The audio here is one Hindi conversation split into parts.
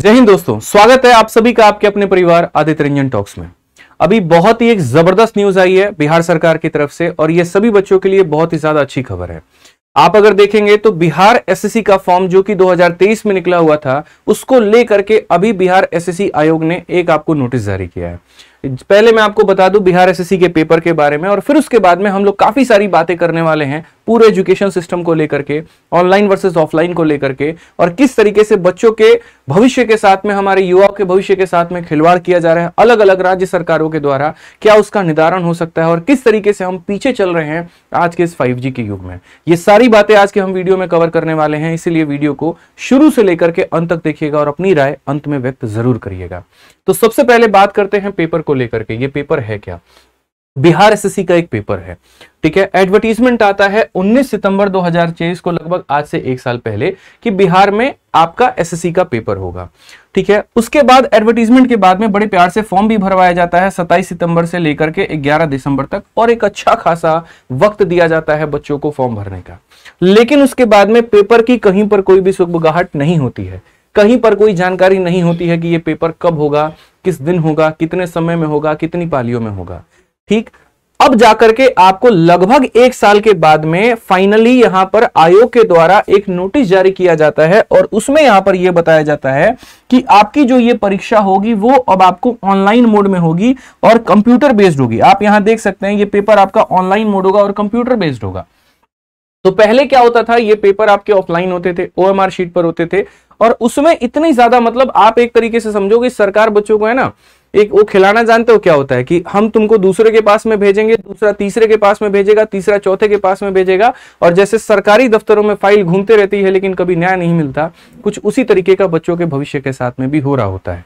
जय हिंद दोस्तों स्वागत है आप सभी का आपके अपने परिवार आदित्य रंजन टॉक्स में अभी बहुत ही एक जबरदस्त न्यूज आई है बिहार सरकार की तरफ से और यह सभी बच्चों के लिए बहुत ही ज्यादा अच्छी खबर है आप अगर देखेंगे तो बिहार एसएससी का फॉर्म जो कि 2023 में निकला हुआ था उसको लेकर के अभी बिहार एसएससी आयोग ने एक आपको नोटिस जारी किया है पहले मैं आपको बता दूं बिहार एसएससी के पेपर के बारे में और फिर उसके बाद में हम लोग काफ़ी सारी बातें करने वाले हैं पूरे एजुकेशन सिस्टम को लेकर के ऑनलाइन वर्सेस ऑफलाइन को लेकर के और किस तरीके से बच्चों के भविष्य के साथ में हमारे युवाओं के भविष्य के साथ में खिलवाड़ किया जा रहा है अलग अलग राज्य सरकारों के द्वारा क्या उसका निदारण हो सकता है और किस तरीके से हम पीछे चल रहे हैं आज के इस फाइव के युग में ये सारी बातें आज के हम वीडियो में कवर करने वाले हैं इसीलिए वीडियो को शुरू से लेकर के अंत तक देखिएगा और अपनी राय अंत में व्यक्त जरूर करिएगा तो सबसे पहले बात करते हैं पेपर को लेकर के ये पेपर है क्या बिहार एसएससी का एक पेपर है ठीक है एडवर्टीजमेंट आता है 19 सितंबर 2023 को लगभग आज से एक साल पहले कि बिहार में आपका एसएससी का पेपर होगा ठीक है उसके बाद एडवर्टीजमेंट के बाद में बड़े प्यार से फॉर्म भी भरवाया जाता है 27 सितंबर से लेकर के 11 दिसंबर तक और एक अच्छा खासा वक्त दिया जाता है बच्चों को फॉर्म भरने का लेकिन उसके बाद में पेपर की कहीं पर कोई भी सुगबुगाहट नहीं होती है कहीं पर कोई जानकारी नहीं होती है कि ये पेपर कब होगा किस दिन होगा कितने समय में होगा कितनी पालियों में होगा ठीक अब जाकर के आपको लगभग एक साल के बाद में फाइनली यहां पर आयोग के द्वारा एक नोटिस जारी किया जाता है और उसमें यहां पर यह बताया जाता है कि आपकी जो ये परीक्षा होगी वो अब आपको ऑनलाइन मोड में होगी और कंप्यूटर बेस्ड होगी आप यहां देख सकते हैं ये पेपर आपका ऑनलाइन मोड होगा और कंप्यूटर बेस्ड होगा तो पहले क्या होता था ये पेपर आपके ऑफलाइन होते थे ओ शीट पर होते थे और उसमें इतनी ज्यादा मतलब आप एक तरीके से समझो कि सरकार बच्चों को है ना एक वो खिलाना जानते हो क्या होता है कि हम तुमको दूसरे के पास में भेजेंगे दूसरा तीसरे के पास में भेजेगा तीसरा चौथे के पास में भेजेगा और जैसे सरकारी दफ्तरों में फाइल घूमते रहती है लेकिन कभी न्याय नहीं मिलता कुछ उसी तरीके का बच्चों के भविष्य के साथ में भी हो रहा होता है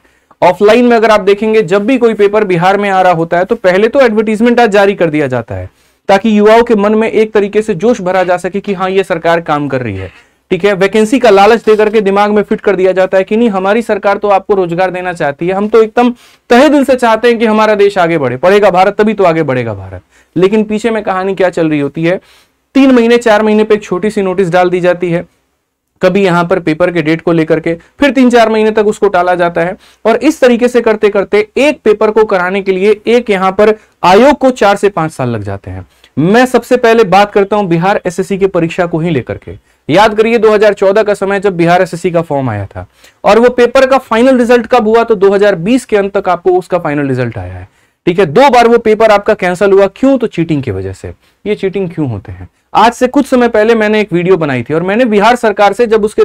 ऑफलाइन में अगर आप देखेंगे जब भी कोई पेपर बिहार में आ रहा होता है तो पहले तो एडवर्टीजमेंट आज जारी कर दिया जाता है ताकि युवाओं के मन में एक तरीके से जोश भरा जा सके कि हाँ ये सरकार काम कर रही है ठीक है वैकेंसी का लालच देकर के दिमाग में फिट कर दिया जाता है कि नहीं हमारी सरकार तो आपको रोजगार देना चाहती है हम तो एकदम तहे दिल से चाहते हैं कि हमारा देश आगे बढ़े पढ़ेगा भारत तभी तो आगे बढ़ेगा भारत लेकिन पीछे में कहानी क्या चल रही होती है तीन महीने चार महीने पर एक छोटी सी नोटिस डाल दी जाती है कभी यहां पर पेपर के डेट को लेकर के फिर तीन चार महीने तक उसको टाला जाता है और इस तरीके से करते करते एक पेपर को कराने के लिए एक यहां पर आयोग को चार से पांच साल लग जाते हैं मैं सबसे पहले बात करता हूं बिहार एसएससी के परीक्षा को ही लेकर के याद करिए 2014 का समय जब बिहार एसएससी का फॉर्म आया था और वो पेपर का फाइनल रिजल्ट कब हुआ तो 2020 के अंत तक आपको उसका फाइनल रिजल्ट आया है ठीक है दो बार वो पेपर आपका कैंसिल हुआ क्यों तो चीटिंग की वजह से ये चीटिंग क्यों होते हैं आज से कुछ समय पहले मैंने एक वीडियो बनाई थी और मैंने बिहार सरकार से जब उसके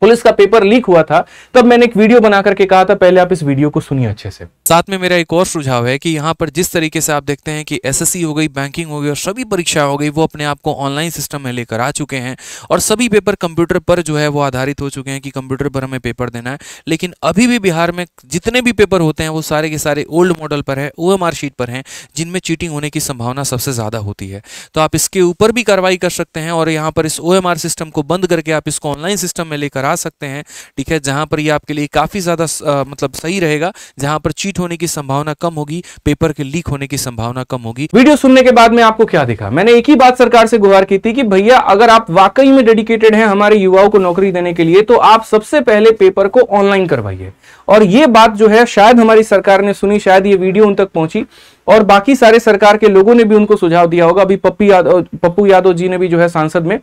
पुलिस का पेपर लीक हुआ था तब मैंने एक वीडियो बना करके कहा था पहले आप इस वीडियो को सुनिए अच्छे से साथ में मेरा एक और सुझाव है कि यहाँ पर जिस तरीके से आप देखते हैं कि एसएससी हो गई बैंकिंग हो गई और सभी परीक्षा हो गई वो अपने आप को ऑनलाइन सिस्टम में लेकर आ चुके हैं और सभी पेपर कंप्यूटर पर जो है वो आधारित हो चुके हैं कि कंप्यूटर पर हमें पेपर देना है लेकिन अभी भी बिहार में जितने भी पेपर होते हैं वो सारे के सारे ओल्ड मॉडल पर है ओ शीट पर हैं जिनमें चीटिंग होने की संभावना सबसे ज़्यादा होती है तो आप इसके ऊपर भी कार्रवाई कर सकते हैं और यहाँ पर इस ओ सिस्टम को बंद करके आप इसको ऑनलाइन सिस्टम में लेकर लगा सकते हैं ठीक है जहां पर ये आपके लिए काफ़ी ज़्यादा मतलब सही रहेगा जहां पर चीट होने की संभावना कम होगी पेपर के लीक होने की संभावना कम होगी वीडियो सुनने के बाद में आपको क्या दिखा मैंने एक ही बात सरकार से गुहार की थी कि भैया अगर आप वाकई में डेडिकेटेड है हमारे युवाओं को नौकरी देने के लिए तो आप सबसे पहले पेपर को ऑनलाइन करवाइए और ये बात जो है शायद हमारी सरकार ने सुनी शायद ये वीडियो उन तक पहुंची और बाकी सारे सरकार के लोगों ने भी उनको सुझाव दिया होगा अभी पप्पी यादव पप्पू यादव जी ने भी जो है सांसद में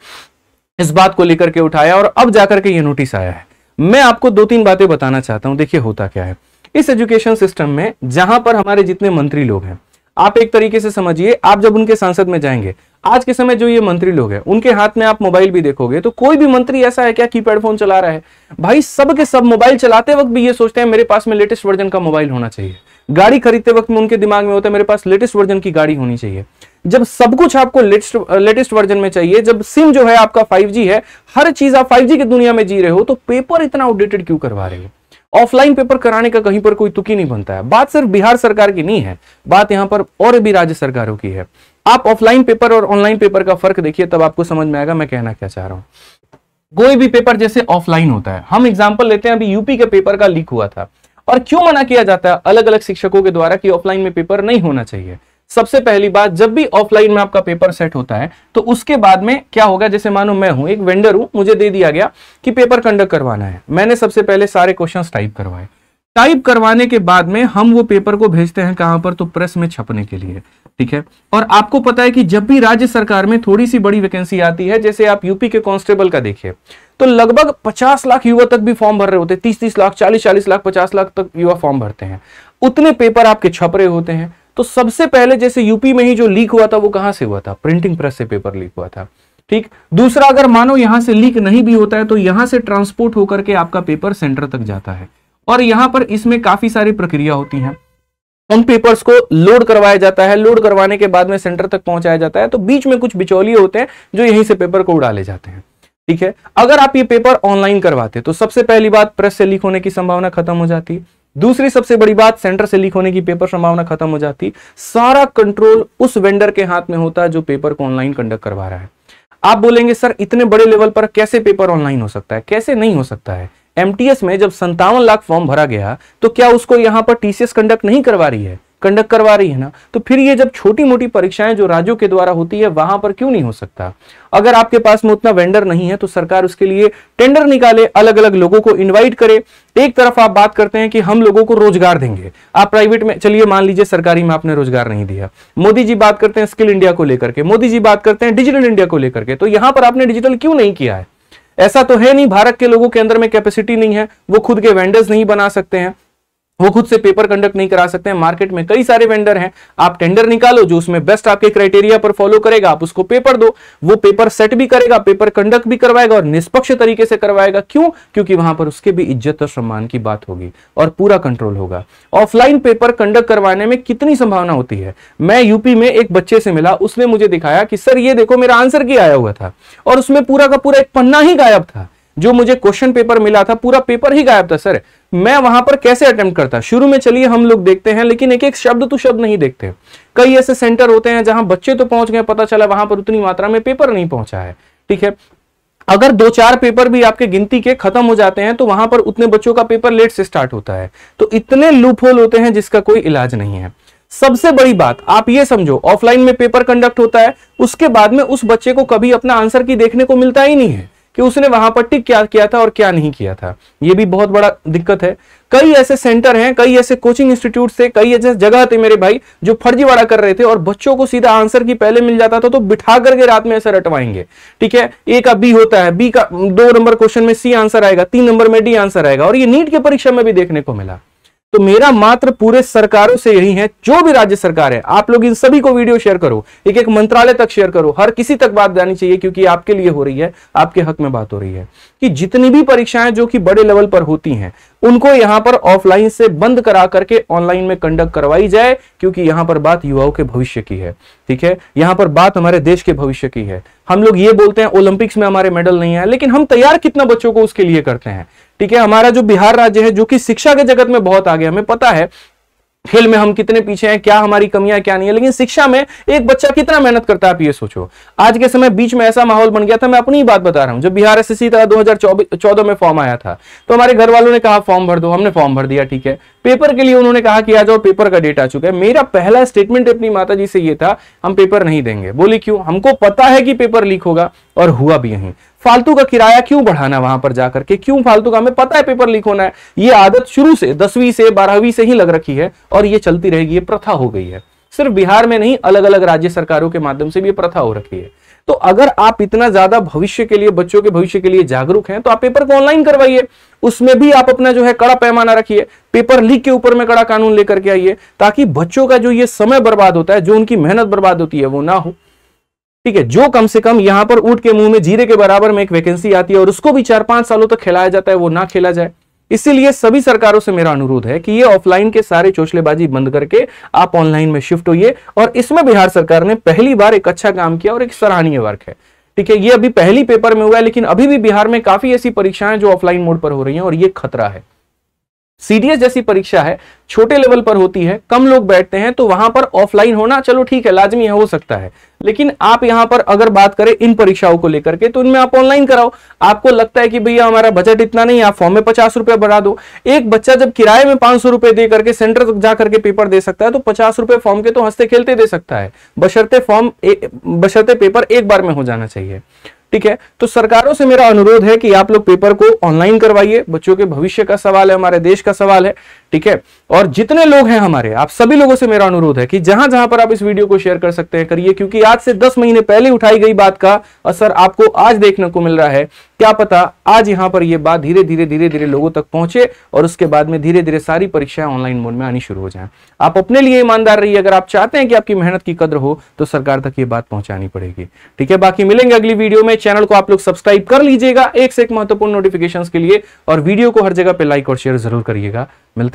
इस बात को लेकर के उठाया और अब जाकर के ये नोटिस आया है मैं आपको दो तीन बातें बताना चाहता हूं देखिए होता क्या है इस एजुकेशन सिस्टम में जहां पर हमारे जितने मंत्री लोग हैं आप एक तरीके से समझिए आप जब उनके सांसद में जाएंगे आज के समय जो ये मंत्री लोग हैं उनके हाथ में आप मोबाइल भी देखोगे तो कोई भी मंत्री ऐसा है क्या कीपैड फोन चला रहा है भाई सब के सब मोबाइल चलाते वक्त भी ये सोचते हैं मेरे पास में लेटेस्ट वर्जन का मोबाइल होना चाहिए गाड़ी खरीदते वक्त में उनके दिमाग में होता है मेरे पास लेटेस्ट वर्जन की गाड़ी होनी चाहिए जब सब कुछ आपको लेटेस्ट लेटेस्ट वर्जन में चाहिए जब सिम जो है आपका 5G है हर चीज आप 5G की दुनिया में जी रहे हो तो पेपर इतना आउटडेटेड क्यों करवा रहे हो ऑफलाइन पेपर कराने का कहीं पर कोई तुकी नहीं बनता है बात सिर्फ बिहार सरकार की नहीं है बात यहां पर और भी राज्य सरकारों की है आप ऑफलाइन पेपर और ऑनलाइन पेपर का फर्क देखिए तब आपको समझ में आएगा मैं कहना क्या चाह रहा हूं कोई भी पेपर जैसे ऑफलाइन होता है हम एग्जाम्पल लेते हैं अभी यूपी के पेपर का लीक हुआ था और क्यों मना किया जाता है अलग अलग शिक्षकों के द्वारा कि ऑफलाइन में पेपर नहीं होना चाहिए सबसे पहली बात जब भी ऑफलाइन में आपका पेपर सेट होता है तो उसके बाद में क्या होगा जैसे मानो मैं हूं एक वेंडर हूं मुझे दे दिया गया कि पेपर कंडक्ट करवाना है मैंने सबसे पहले सारे क्वेश्चन टाइप करवाए टाइप करवाने के बाद में हम वो पेपर को भेजते हैं कहां पर तो प्रेस में छपने के लिए ठीक है और आपको पता है कि जब भी राज्य सरकार में थोड़ी सी बड़ी वैकेंसी आती है जैसे आप यूपी के कांस्टेबल का देखिए तो लगभग 50 लाख युवा तक भी फॉर्म भर रहे होते हैं 30 30 लाख 40 40 लाख 50 लाख तक युवा फॉर्म भरते हैं उतने पेपर आपके छप रहे होते हैं तो सबसे पहले जैसे यूपी में ही जो लीक हुआ था वो कहां से हुआ था प्रिंटिंग प्रेस से पेपर लीक हुआ था ठीक दूसरा अगर मानो यहां से लीक नहीं भी होता है तो यहां से ट्रांसपोर्ट होकर के आपका पेपर सेंटर तक जाता है और यहां पर इसमें काफी सारी प्रक्रिया होती है उन पेपर्स को लोड करवाया जाता है लोड करवाने के बाद में सेंटर तक पहुंचाया जाता है तो बीच में कुछ बिचौलिए होते हैं जो यहीं से पेपर को उड़ा ले जाते हैं ठीक है अगर आप ये पेपर ऑनलाइन करवाते तो सबसे पहली बात प्रेस से लीक होने की संभावना खत्म हो जाती दूसरी सबसे बड़ी बात सेंटर से लीक होने की पेपर संभावना खत्म हो जाती सारा कंट्रोल उस वेंडर के हाथ में होता है जो पेपर को ऑनलाइन कंडक्ट करवा रहा है आप बोलेंगे सर इतने बड़े लेवल पर कैसे पेपर ऑनलाइन हो सकता है कैसे नहीं हो सकता है एमटीएस में जब संतावन लाख फॉर्म भरा गया तो क्या उसको यहां पर टीसीएस कंडक्ट नहीं करवा रही है कंडक्ट करवा रही है ना तो फिर ये जब छोटी मोटी परीक्षाएं जो राज्यों के द्वारा होती है वहां पर क्यों नहीं हो सकता अगर आपके पास में उतना वेंडर नहीं है तो सरकार उसके लिए टेंडर निकाले अलग अलग लोगों को इन्वाइट करे एक तरफ आप बात करते हैं कि हम लोगों को रोजगार देंगे आप प्राइवेट में चलिए मान लीजिए सरकारी में आपने रोजगार नहीं दिया मोदी जी बात करते हैं स्किल इंडिया को लेकर के मोदी जी बात करते हैं डिजिटल इंडिया को लेकर के तो यहां पर आपने डिजिटल क्यों नहीं किया है ऐसा तो है नहीं भारत के लोगों के अंदर में कैपेसिटी नहीं है वो खुद के वेंडर्स नहीं बना सकते हैं वो खुद से पेपर कंडक्ट नहीं करा सकते हैं मार्केट में कई सारे वेंडर हैं आप टेंडर निकालो जो उसमें बेस्ट आपके क्राइटेरिया पर फॉलो करेगा आप उसको पेपर दो वो पेपर सेट भी करेगा पेपर कंडक्ट भी करवाएगा और निष्पक्ष तरीके से करवाएगा क्यों क्योंकि वहां पर उसके भी इज्जत और सम्मान की बात होगी और पूरा कंट्रोल होगा ऑफलाइन पेपर कंडक्ट करवाने में कितनी संभावना होती है मैं यूपी में एक बच्चे से मिला उसने मुझे दिखाया कि सर ये देखो मेरा आंसर क्या आया हुआ था और उसमें पूरा का पूरा एक पन्ना ही गायब था जो मुझे क्वेश्चन पेपर मिला था पूरा पेपर ही गायब था सर मैं वहां पर कैसे अटेम्प्ट करता शुरू में चलिए हम लोग देखते हैं लेकिन एक एक शब्द तो शब्द नहीं देखते कई ऐसे सेंटर होते हैं जहां बच्चे तो पहुंच गए पता चला वहां पर उतनी मात्रा में पेपर नहीं पहुंचा है ठीक है अगर दो चार पेपर भी आपके गिनती के खत्म हो जाते हैं तो वहां पर उतने बच्चों का पेपर लेट से स्टार्ट होता है तो इतने लूप होल होते हैं जिसका कोई इलाज नहीं है सबसे बड़ी बात आप ये समझो ऑफलाइन में पेपर कंडक्ट होता है उसके बाद में उस बच्चे को कभी अपना आंसर की देखने को मिलता ही नहीं है कि उसने वहां पर टिक क्या किया था और क्या नहीं किया था ये भी बहुत बड़ा दिक्कत है कई ऐसे सेंटर हैं कई ऐसे कोचिंग इंस्टीट्यूट थे कई ऐसे जगह थे मेरे भाई जो फर्जीवाड़ा कर रहे थे और बच्चों को सीधा आंसर की पहले मिल जाता था तो बिठा करके रात में ऐसे रटवाएंगे ठीक है ए का बी होता है बी का दो नंबर क्वेश्चन में सी आंसर आएगा तीन नंबर में डी आंसर आएगा और ये नीट के परीक्षा में भी देखने को मिला तो मेरा मात्र पूरे सरकारों से यही है जो भी राज्य सरकार है आप लोग इन सभी को वीडियो शेयर करो एक एक मंत्रालय तक शेयर करो हर किसी तक बात जानी चाहिए क्योंकि आपके लिए हो रही है आपके हक में बात हो रही है कि जितनी भी परीक्षाएं जो कि बड़े लेवल पर होती हैं उनको यहां पर ऑफलाइन से बंद करा करके ऑनलाइन में कंडक्ट करवाई जाए क्योंकि यहां पर बात युवाओं के भविष्य की है ठीक है यहां पर बात हमारे देश के भविष्य की है हम लोग ये बोलते हैं ओलंपिक्स में हमारे मेडल नहीं है लेकिन हम तैयार कितना बच्चों को उसके लिए करते हैं ठीक है हमारा जो बिहार राज्य है जो कि शिक्षा के जगत में बहुत आगे हमें पता है खेल में हम कितने पीछे हैं क्या हमारी कमियां क्या नहीं है लेकिन शिक्षा में एक बच्चा कितना मेहनत करता है आप ये सोचो आज के समय बीच में ऐसा माहौल बन गया था मैं अपनी ही बात बता रहा हूं जब बिहार एस एस सी था दो में फॉर्म आया था तो हमारे घर वालों ने कहा फॉर्म भर दो हमने फॉर्म भर दिया ठीक है पेपर के लिए उन्होंने कहा कि आ जाओ पेपर का डेट आ चुका है मेरा पहला स्टेटमेंट अपनी माता जी से यह था हम पेपर नहीं देंगे बोली क्यों हमको पता है कि पेपर लीक होगा और हुआ भी यहीं फालतू का किराया क्यों बढ़ाना वहां पर जाकर के क्यों फालतू का हमें पता है पेपर लीक होना है ये आदत शुरू से दसवीं से बारहवीं से ही लग रखी है और ये चलती रहेगी ये प्रथा हो गई है सिर्फ बिहार में नहीं अलग अलग राज्य सरकारों के माध्यम से भी ये प्रथा हो रखी है तो अगर आप इतना ज्यादा भविष्य के लिए बच्चों के भविष्य के लिए जागरूक हैं तो आप पेपर को ऑनलाइन करवाइए उसमें भी आप अपना जो है कड़ा पैमाना रखिए पेपर लीक के ऊपर में कड़ा कानून लेकर के आइए ताकि बच्चों का जो ये समय बर्बाद होता है जो उनकी मेहनत बर्बाद होती है वो ना हो ठीक है जो कम से कम यहां पर ऊट के मुंह में जीरे के बराबर में एक वैकेंसी आती है और उसको भी चार पांच सालों तक खेलाया खिलाया जाता है वो ना खेला जाए इसीलिए सभी सरकारों से मेरा अनुरोध है कि ये ऑफलाइन के सारे चोचलेबाजी बंद करके आप ऑनलाइन में शिफ्ट होइए और इसमें बिहार सरकार ने पहली बार एक अच्छा काम किया और एक सराहनीय वर्क है ठीक है ये अभी पहली पेपर में हुआ है लेकिन अभी भी बिहार में काफी ऐसी परीक्षाएं जो ऑफलाइन मोड पर हो रही हैं और ये खतरा है सीडीएस जैसी परीक्षा है छोटे लेवल पर होती है कम लोग बैठते हैं तो वहां पर ऑफलाइन होना चलो ठीक है लाजमी है हो सकता है लेकिन आप यहां पर अगर बात करें इन परीक्षाओं को लेकर के तो इनमें आप ऑनलाइन कराओ आपको लगता है कि भैया हमारा बजट इतना नहीं आप फॉर्म में पचास रुपया बढ़ा दो एक बच्चा जब किराए में पांच सौ रुपए देकर के सेंटर तक जाकर के पेपर दे सकता है तो पचास रुपए फॉर्म के तो हंसते खेलते दे सकता है बशर्ते फॉर्म बशर्ते पेपर एक बार में हो जाना चाहिए ठीक है तो सरकारों से मेरा अनुरोध है कि आप लोग पेपर को ऑनलाइन करवाइए बच्चों के भविष्य का सवाल है हमारे देश का सवाल है ठीक है और जितने लोग हैं हमारे आप सभी लोगों से मेरा अनुरोध है कि जहां जहां पर आप इस वीडियो को शेयर कर सकते हैं करिए क्योंकि आज से दस महीने पहले उठाई गई बात का असर आपको आज देखने को मिल रहा है क्या पता आज यहां पर यह बात धीरे धीरे धीरे धीरे लोगों तक पहुंचे और उसके बाद में धीरे धीरे सारी परीक्षाएं ऑनलाइन मोड में आनी शुरू हो जाए आप अपने लिए ईमानदार रहिए अगर आप चाहते हैं कि आपकी मेहनत की कदर हो तो सरकार तक ये बात पहुंचानी पड़ेगी ठीक है बाकी मिलेंगे अगली वीडियो में चैनल को आप लोग सब्सक्राइब कर लीजिएगा एक से एक महत्वपूर्ण नोटिफिकेशन के लिए और वीडियो को हर जगह पर लाइक और शेयर जरूर करिएगा मिलते